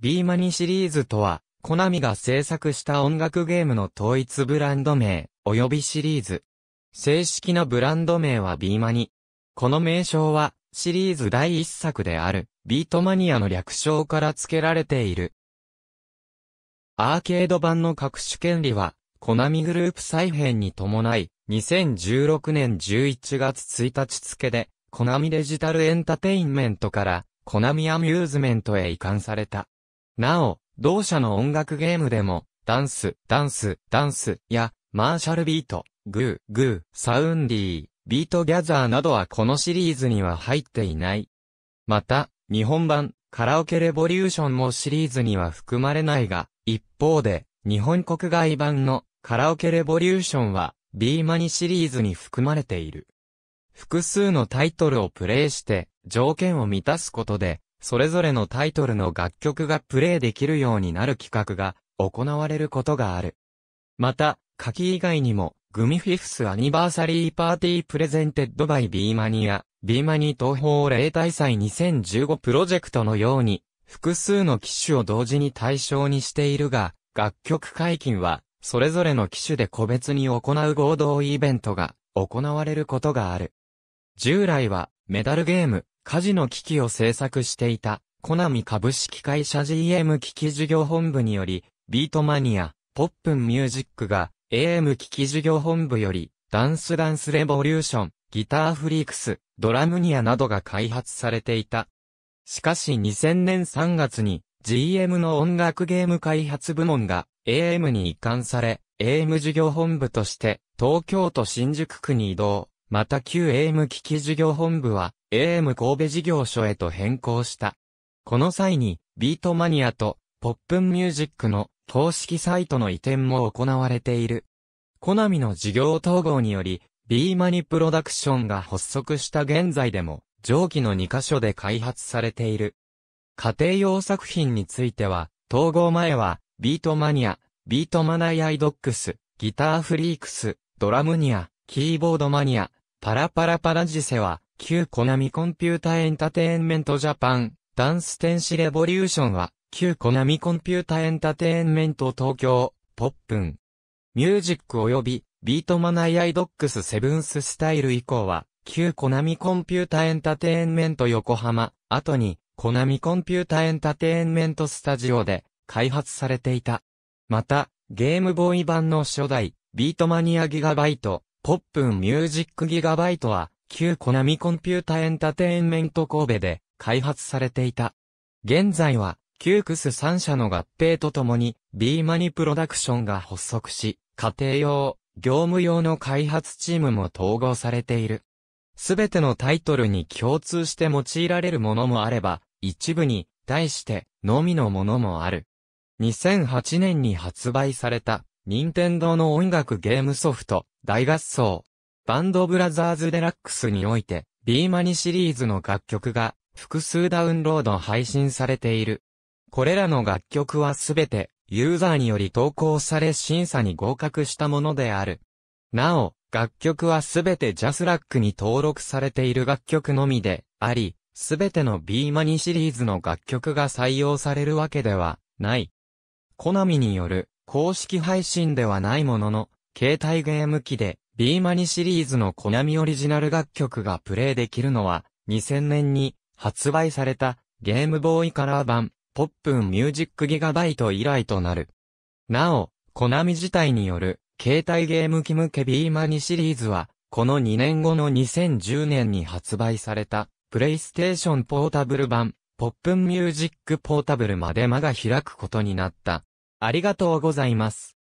ビーマニシリーズとは、コナミが制作した音楽ゲームの統一ブランド名、及びシリーズ。正式なブランド名はビーマニ。この名称は、シリーズ第一作である、ビートマニアの略称から付けられている。アーケード版の各種権利は、コナミグループ再編に伴い、2016年11月1日付で、コナミデジタルエンタテインメントから、コナミアミューズメントへ移管された。なお、同社の音楽ゲームでも、ダンス、ダンス、ダンス、や、マーシャルビート、グー、グー、サウンディー、ビートギャザーなどはこのシリーズには入っていない。また、日本版、カラオケレボリューションもシリーズには含まれないが、一方で、日本国外版のカラオケレボリューションは、ビーマニシリーズに含まれている。複数のタイトルをプレイして、条件を満たすことで、それぞれのタイトルの楽曲がプレイできるようになる企画が行われることがある。また、夏季以外にも、グミフィフスアニバーサリーパーティープレゼンテッドバイビーマニア、ビーマニ東方例大祭2015プロジェクトのように、複数の機種を同時に対象にしているが、楽曲解禁は、それぞれの機種で個別に行う合同イベントが行われることがある。従来は、メダルゲーム、カ事の機器を制作していた、コナミ株式会社 GM 機器事業本部により、ビートマニア、ポップンミュージックが、AM 機器事業本部より、ダンスダンスレボリューション、ギターフリークス、ドラムニアなどが開発されていた。しかし2000年3月に GM の音楽ゲーム開発部門が AM に移管され、AM 事業本部として東京都新宿区に移動、また旧 AM 機器事業本部は AM 神戸事業所へと変更した。この際に、ビートマニアと、ポップンミュージックの公式サイトの移転も行われている。コナミの事業統合により、B マニプロダクションが発足した現在でも、上記の2カ所で開発されている。家庭用作品については、統合前は、ビートマニア、ビートマナイアイドックス、ギターフリークス、ドラムニア、キーボードマニア、パラパラパラジセは、旧コナミコンピュータエンタテインメントジャパン、ダンス天使レボリューションは、旧コナミコンピュータエンタテインメント東京、ポップン。ミュージック及び、ビートマナイアイドックスセブンススタイル以降は、旧コナミコンピュータエンタテインメント横浜、後に、コナミコンピュータエンタテインメントスタジオで、開発されていた。また、ゲームボーイ版の初代、ビートマニアギガバイト、ポップンミュージックギガバイトは、旧コナミコンピュータエンタテインメント神戸で開発されていた。現在は、旧クス3社の合併とともに、B マニプロダクションが発足し、家庭用、業務用の開発チームも統合されている。すべてのタイトルに共通して用いられるものもあれば、一部に、対して、のみのものもある。2008年に発売された、任天堂の音楽ゲームソフト、大合奏、バンドブラザーズデラックスにおいて、ビーマニシリーズの楽曲が複数ダウンロード配信されている。これらの楽曲はすべてユーザーにより投稿され審査に合格したものである。なお、楽曲はすべてジャスラックに登録されている楽曲のみであり、すべてのビーマニシリーズの楽曲が採用されるわけではない。コナミによる公式配信ではないものの、携帯ゲーム機でビーマニシリーズのコナミオリジナル楽曲がプレイできるのは、2000年に発売されたゲームボーイカラー版、ポップンミュージックギガバイト以来となる。なお、コナミ自体による携帯ゲーム機向けビーマニシリーズは、この2年後の2010年に発売された、プレイステーションポータブル版、ポップンミュージックポータブルまで間が開くことになった。ありがとうございます。